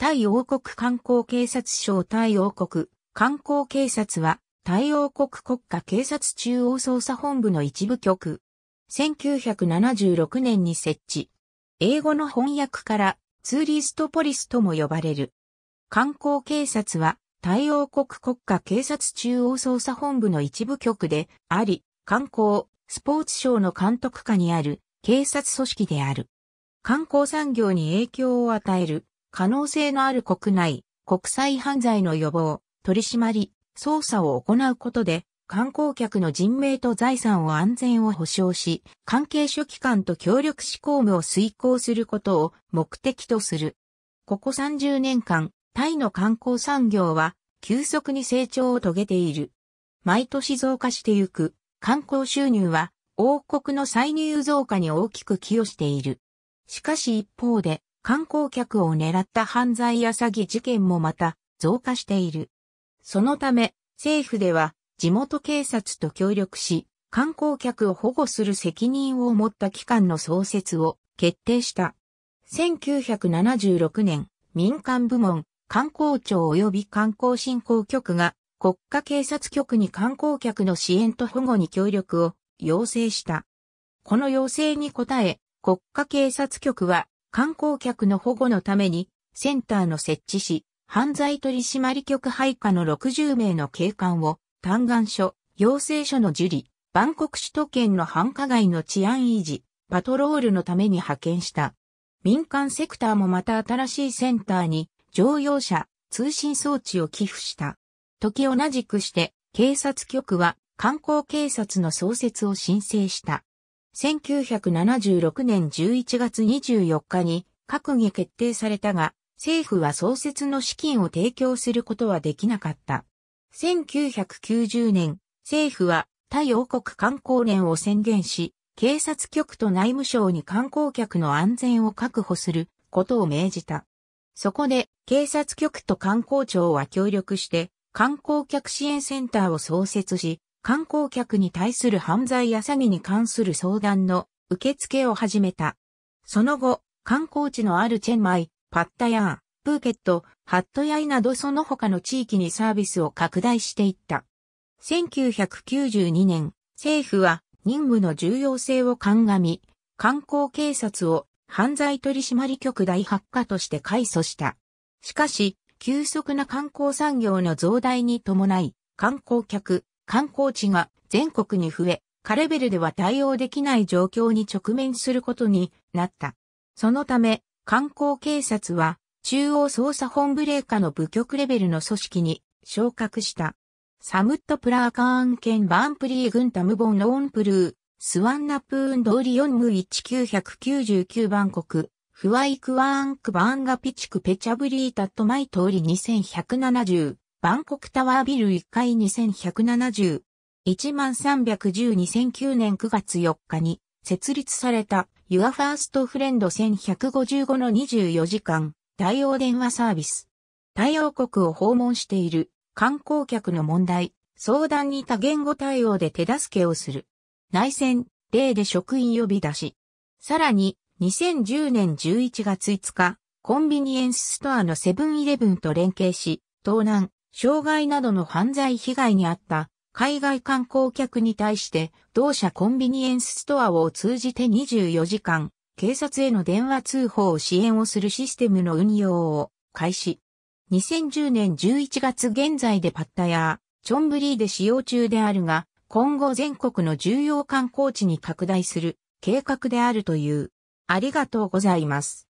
タイ王国観光警察省タイ王国観光警察はタイ王国国家警察中央捜査本部の一部局。1976年に設置。英語の翻訳からツーリストポリスとも呼ばれる。観光警察はタイ王国国家警察中央捜査本部の一部局であり、観光、スポーツ省の監督下にある警察組織である。観光産業に影響を与える可能性のある国内、国際犯罪の予防、取り締まり、捜査を行うことで、観光客の人命と財産を安全を保障し、関係諸機関と協力し公務を遂行することを目的とする。ここ30年間、タイの観光産業は急速に成長を遂げている。毎年増加してゆく観光収入は王国の歳入増加に大きく寄与している。しかし一方で観光客を狙った犯罪や詐欺事件もまた増加している。そのため、政府では地元警察と協力し、観光客を保護する責任を持った機関の創設を決定した。1976年、民間部門、観光庁及び観光振興局が国家警察局に観光客の支援と保護に協力を要請した。この要請に応え、国家警察局は観光客の保護のためにセンターの設置し、犯罪取締局配下の60名の警官を、嘆願書、要請書の受理、バンコク首都圏の繁華街の治安維持、パトロールのために派遣した。民間セクターもまた新しいセンターに乗用車、通信装置を寄付した。時同じくして、警察局は観光警察の創設を申請した。1976年11月24日に閣議決定されたが、政府は創設の資金を提供することはできなかった。1990年、政府は太陽王国観光連を宣言し、警察局と内務省に観光客の安全を確保することを命じた。そこで、警察局と観光庁は協力して、観光客支援センターを創設し、観光客に対する犯罪や詐欺に関する相談の受付を始めた。その後、観光地のあるチェンマイ、パッタヤー、プーケット、ハットヤイなどその他の地域にサービスを拡大していった。1992年、政府は任務の重要性を鑑み、観光警察を犯罪取締局第8課として改組した。しかし、急速な観光産業の増大に伴い、観光客、観光地が全国に増え、カレベルでは対応できない状況に直面することになった。そのため、観光警察は中央捜査本部令下の部局レベルの組織に昇格した。サムットプラーカーン県バンプリー軍タムボンローンプルー、スワンナプーン通り4ム1999番国、フワイクワーンクバーンガピチクペチャブリータットマイ通り2170、バンコクタワービル1階2170、1 3 1 0 2009年9月4日に設立された Your First Friend 1155の24時間対応電話サービス。対応国を訪問している観光客の問題、相談に多言語対応で手助けをする。内戦、例で職員呼び出し。さらに、2010年11月5日、コンビニエンスストアのセブンイレブンと連携し、盗難、障害などの犯罪被害に遭った海外観光客に対して同社コンビニエンスストアを通じて24時間警察への電話通報を支援をするシステムの運用を開始。2010年11月現在でパッタヤチョンブリーで使用中であるが、今後全国の重要観光地に拡大する計画であるという。ありがとうございます。